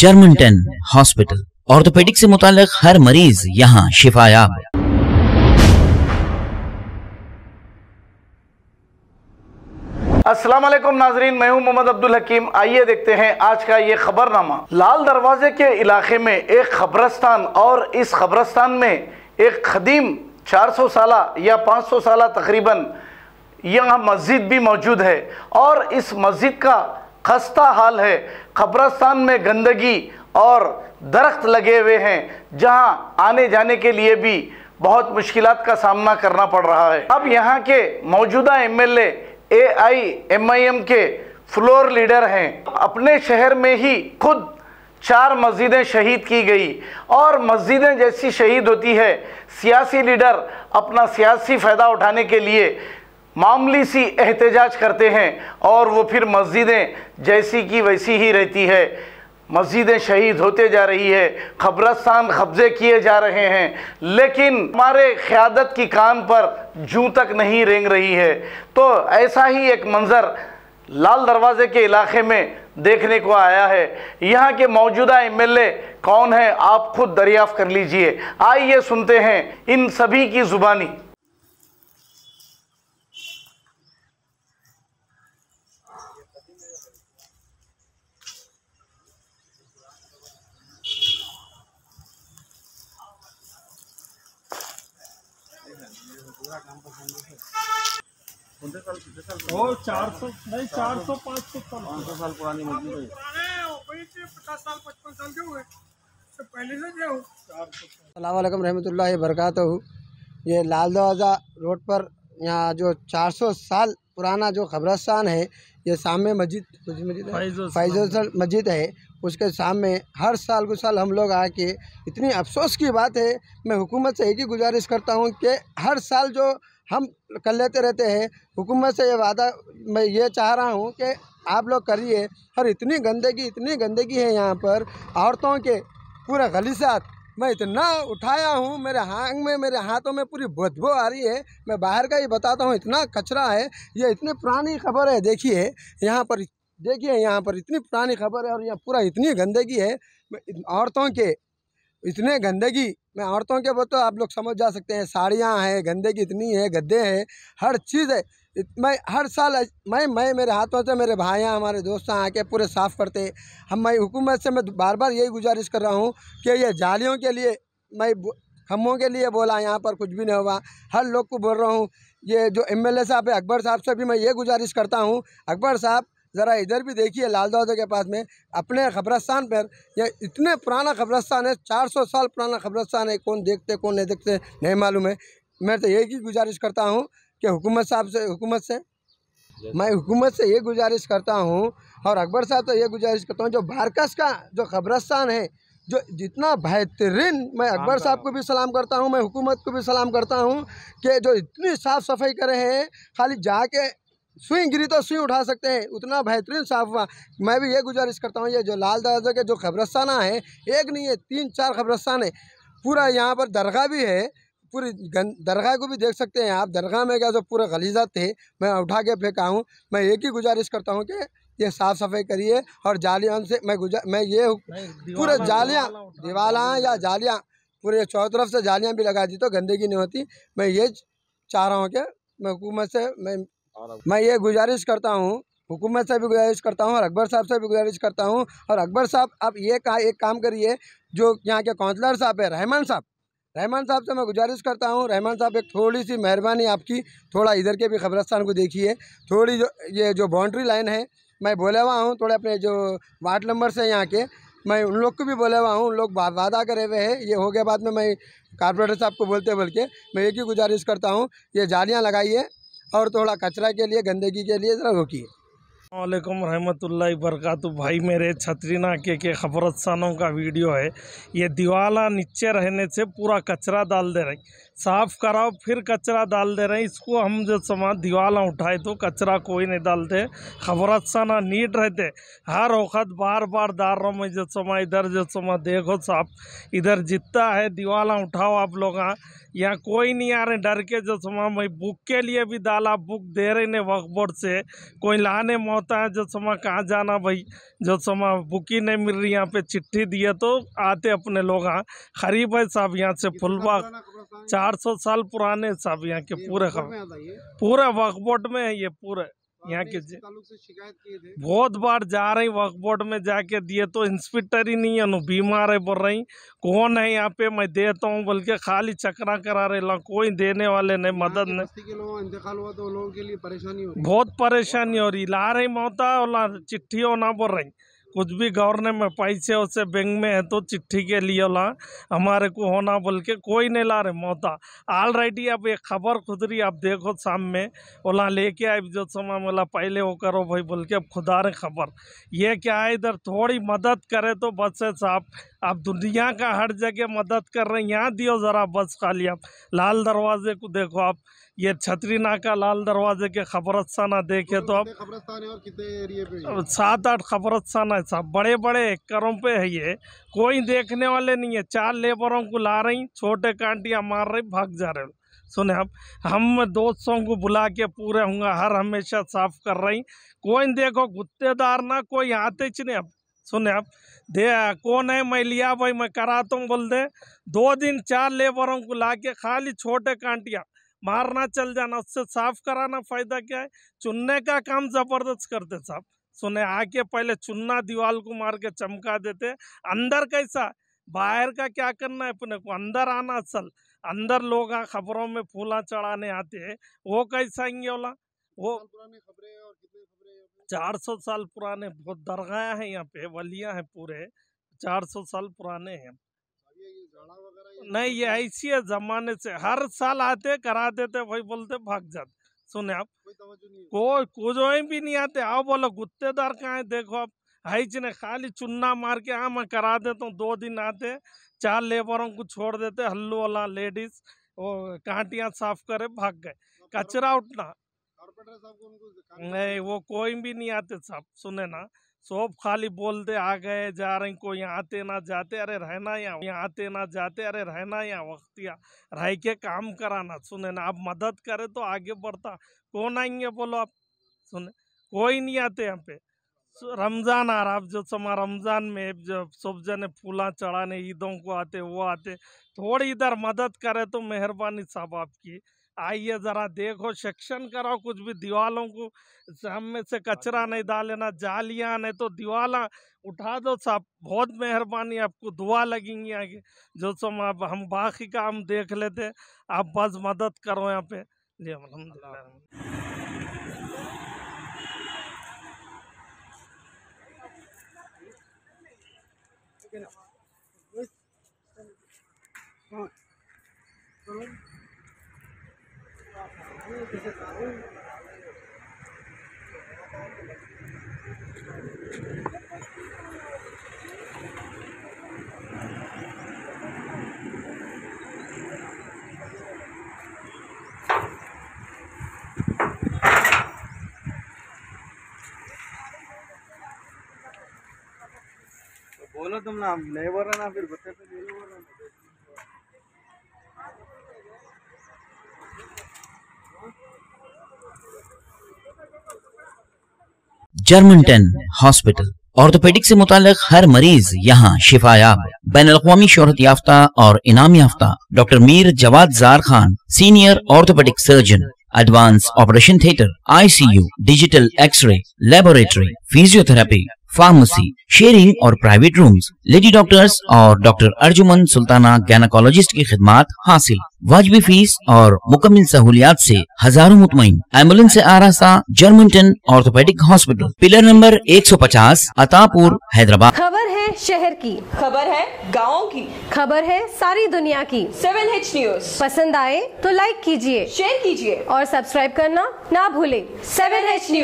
Germanton hospital orthopaedic से मुतालिक हर मरीज यहाँ शिफायाब असलम नाजरीन मैं हूँ मोहम्मद अब्दुल हकीम आइए देखते हैं आज का ये खबरनामा लाल दरवाजे के इलाके में एक खबरस्तान और इस खबरस्तान में एक खदीम 400 साल या 500 साल तकरीबन यहाँ मस्जिद भी मौजूद है और इस मस्जिद का खस्ता हाल है खबरस्तान में गंदगी और दरख्त लगे हुए हैं जहां आने जाने के लिए भी बहुत मुश्किल का सामना करना पड़ रहा है अब यहाँ के मौजूदा M L A I M I M के फ्लोर लीडर हैं अपने शहर में ही खुद चार मस्जिदें शहीद की गई और मस्जिदें जैसी शहीद होती है सियासी लीडर अपना सियासी फ़ायदा उठाने के लिए मामूली सी एहतजाज करते हैं और वो फिर मस्जिदें जैसी की वैसी ही रहती है मस्जिदें शहीद होते जा रही है खबरस्तान कब्ज़े किए जा रहे हैं लेकिन हमारे क़्यादत की कान पर जूँ तक नहीं रेंग रही है तो ऐसा ही एक मंज़र लाल दरवाज़े के इलाके में देखने को आया है यहाँ के मौजूदा एमएलए कौन है आप खुद दरियाफ़ कर लीजिए आइए सुनते हैं इन सभी की ज़ुबानी और सौ साल पुरानी मस्जिद है साल पचपन तो पहले से ये लाल दरवाजा रोड पर यहाँ जो 400 साल पुराना जो खबरस्तान है ये सामने मस्जिद मस्जिद मस्जिद है उसके सामने हर साल को साल हम लोग आके इतनी अफसोस की बात है मैं हुकूमत से एक ही गुजारिश करता हूँ कि हर साल जो हम कर लेते रहते हैं हुकूमत से ये वादा मैं ये चाह रहा हूँ कि आप लोग करिए और इतनी गंदगी इतनी गंदगी है यहाँ पर औरतों के पूरा गलीसात मैं इतना उठाया हूँ मेरे हांग में मेरे हाथों में पूरी बदबू आ रही है मैं बाहर का ही बताता हूँ इतना कचरा है ये इतनी पुरानी खबर है देखिए यहाँ पर देखिए यहाँ पर इतनी पुरानी खबर है और यहाँ पूरा इतनी गंदगी है औरतों के इतने गंदगी मैं औरतों के वो तो आप लोग समझ जा सकते हैं साड़ियाँ हैं गंदगी इतनी है गद्दे हैं हर चीज़ है मैं हर साल मैं मैं मेरे हाथों से मेरे भाइयाँ हमारे दोस्त आके पूरे साफ़ करते हम मैं हुकूमत से मैं बार बार यही गुजारिश कर रहा हूँ कि ये जालियों के लिए मैं खम्भों के लिए बोला यहाँ पर कुछ भी नहीं हुआ हर लोग को बोल रहा हूँ ये जो एमएलए साहब है अकबर साहब से भी मैं ये गुजारिश करता हूँ अकबर साहब ज़रा इधर भी देखिए लाल दौदे के पास में अपने खबरस्तान पर यह इतने पुराना खबरस्तान है 400 साल पुराना खबरस्तान है कौन देखते कौन नहीं देखते नहीं मालूम है मैं तो यही गुजारिश करता हूँ कि हुकूमत साहब से हुकूमत से मैं हुकूमत से ये गुजारिश करता हूँ और अकबर साहब से ये गुजारिश करता हूँ जो बारकस का जो खबरस्तान है जो जितना बेहतरीन मैं अकबर साहब को भी सलाम करता हूँ मैं हुकूमत को भी सलाम करता हूँ कि जो इतनी साफ़ सफाई करे हैं खाली जाके सुई गिरी तो सुई उठा सकते हैं उतना बेहतरीन साफ हुआ मैं भी ये गुजारिश करता हूँ ये जो लाल दरवाजे के जो खबरस्ताना है एक नहीं है तीन चार खबरस्तान है पूरा यहाँ पर दरगाह भी है पूरी दरगाह को भी देख सकते हैं आप दरगाह में क्या जो पूरा गलीजा थे मैं उठा के फेंका हूँ मैं एक ही गुजारिश करता हूँ कि ये साफ़ सफाई करिए और जालियाँ से मैं गुजार मैं ये पूरे जालियाँ दीवाला या जालियाँ पूरे चौ तरफ से जालियाँ भी लगा दी तो गंदगी नहीं होती मैं ये चाह रहा हूँ कि मैं हुकूमत से मैं मैं ये गुजारिश करता हूँ हुकूमत से भी गुजारिश करता हूँ और अकबर साहब से भी गुजारिश करता हूँ और अकबर साहब आप ये का एक काम करिए जो यहाँ के काउंसलर साहब है रहमान साहब रहमान साहब से मैं गुजारिश करता हूँ रहमान साहब एक थोड़ी सी मेहरबानी आपकी थोड़ा इधर के भी खबरस्तान को देखिए थोड़ी जो ये जो बाउंड्री लाइन है मैं बोले हुआ हूँ थोड़े अपने जो वार्ड नंबर से यहाँ के मैं उन लोग को भी बोले हुआ हूँ उन लोग वादा करे हुए हैं ये हो गया बाद में मैं कारपोरेटर साहब को बोलते बोल के मैं एक ही गुजारिश करता हूँ ये जालियाँ लगाइए और थोड़ा कचरा के लिए गंदगी के लिए ज़रा रोकिए वालेकुम रहमतुल्लाहि बरकातु भाई मेरे छतरीना के के खबरस्तानों का वीडियो है ये दीवाला नीचे रहने से पूरा कचरा डाल दे रही साफ कराओ फिर कचरा डाल दे रहे हैं इसको हम जो समाज दीवाल उठाए तो कचरा कोई नहीं डालते खबरत साना नीट रहते हर वक्त बार बार डाल रहा हूँ मैं जो समा इधर जो समा देखो साफ इधर जितना है दीवाल उठाओ आप लोग हाँ। यहाँ कोई नहीं आ रहे डर के जो समा मैं बुक के लिए भी डाला बुक दे रहे ने वकबोर्ड बोर्ड से कोई लाने होता है जो समा कहाँ जाना भाई जो समा बुक ही नहीं मिल रही यहाँ पे चिट्ठी दिए तो आते अपने लोग हाँ खरीब है साहब यहाँ से फुलबाग चार सौ साल पुराने सब यहाँ के पूरे पूरे वर्क बोर्ड में है ये पूरे यहाँ के बहुत बार जा रही वर्क बोर्ड में जाके दिए तो इंस्पेक्टर ही नहीं है नो बीमार है बोल रही कौन है यहाँ पे मैं देता हूँ बोल के खाली चकरा करा रहे ला कोई देने वाले नहीं मदद नहीं तो लोगों के लिए परेशानी बहुत परेशानी हो रही ला रही मोहता और चिट्ठी होना बोल रही कुछ भी गवर्नमेंट पैसे वैसे बैंक में है तो चिट्ठी के लिए ला हमारे को होना बोल के कोई नहीं ला रहे मोता ऑलरेडी अब एक खबर खुदरी आप देखो शाम में ओला लेके आए जो समय बोला पहले वो करो भाई बोल के अब खुदा रहे खबर ये क्या है इधर थोड़ी मदद करे तो बस है साहब आप दुनिया का हर जगह मदद कर रहे हैं यहाँ दियो ज़रा बस खाली आप लाल दरवाजे को देखो आप ये छतरी नाका लाल दरवाजे के खबरस्ताना देखे तो अब सात आठ खबरस्ताना है सब बड़े बड़े एकरों पे है ये कोई देखने वाले नहीं है चार लेबरों को ला रही छोटे कांटियाँ मार रही भाग जा रहे सुने अब हम दोस्तों को बुला के पूरे होंगे हर हमेशा साफ कर रही कोई देखो गुत्तेदार ना कोई आते नहीं अब सुने आप दे कौन है मैं लिया भाई मैं कराता तो हूँ बोल दे दो दिन चार लेबरों को ला के खाली छोटे कांटिया मारना चल जाना उससे साफ कराना फ़ायदा क्या है चुनने का काम ज़बरदस्त करते साहब सुने आके पहले चुनना दीवार को मार के चमका देते अंदर कैसा बाहर का क्या करना है अपने को अंदर आना असल अंदर लोग खबरों में फूला चढ़ाने आते हैं वो कैसा वाला वो चार सौ साल पुराने बहुत दरगाह है यहाँ पे वलिया है पूरे चार सौ साल पुराने हैं नहीं ये ऐसी है जमाने से हर साल आते करा देते वही बोलते भाग जाते सुने आप कोई को भी नहीं आते आओ बोलो गुत्तेदार कहा है देखो आप हाई ने खाली चुन्ना मार के हाँ मैं करा देता हूँ दो दिन आते चार लेबरों को छोड़ देते हल्लू वाला लेडीज वो कांटिया साफ करे भाग गए कचरा उठना नहीं वो कोई भी नहीं आते साहब सुने ना सब खाली बोलते आ गए जा रहे को यहाँ आते ना जाते अरे रहना यहाँ यहाँ आते ना जाते अरे रहना यहाँ वक्त या रह के काम कराना सुने ना आप मदद करे तो आगे बढ़ता कौन आएंगे बोलो आप सुने कोई नहीं आते यहाँ पे रमज़ान आ रहा आप जो समा रमज़ान में जो सब जने फूला चढ़ाने ईदों को आते वो आते थोड़ी इधर मदद करे तो मेहरबानी साहब आपकी आइए ज़रा देखो सेक्शन करो कुछ भी दीवालों को हम में से हाँ कचरा नहीं डालना जालियाँ नहीं तो दीवाला उठा दो साहब बहुत मेहरबानी आपको दुआ लगेंगी आगे जो सो आप हम बाकी का हम देख लेते आप बस मदद करो यहाँ पे जी अलहमदिल्ला तो बोलो तुम ना नहीं बोल रहा ना फिर बच्चे पे तो बोलो ना जर्मनटन हॉस्पिटल ऑर्थोपेडिक से मुतालिक हर मरीज यहाँ शिफायाब बैन अवी शोहरत याफ्ता और इनाम याफ्ता doctor Mir Jawad Zar Khan senior orthopaedic surgeon advance operation theatre ICU digital X-ray laboratory physiotherapy pharmacy sharing और प्राइवेट रूम्स लेडी डॉक्टर्स और डॉक्टर अर्जुमन सुल्ताना गैनाकोलॉजिस्ट की खिदमत हासिल वाजबी फीस और मुकम्मल सहूलियात से हजारों मुतमिन एम्बुलेंस से आ रहा Germanton orthopaedic hospital pillar number 150 Attapur Hyderabad खबर है शहर की खबर है गाँव की खबर है सारी दुनिया की सेवन एच न्यूज पसंद आए तो लाइक कीजिए शेयर कीजिए और सब्सक्राइब करना ना भूले सेवन एच न्यूज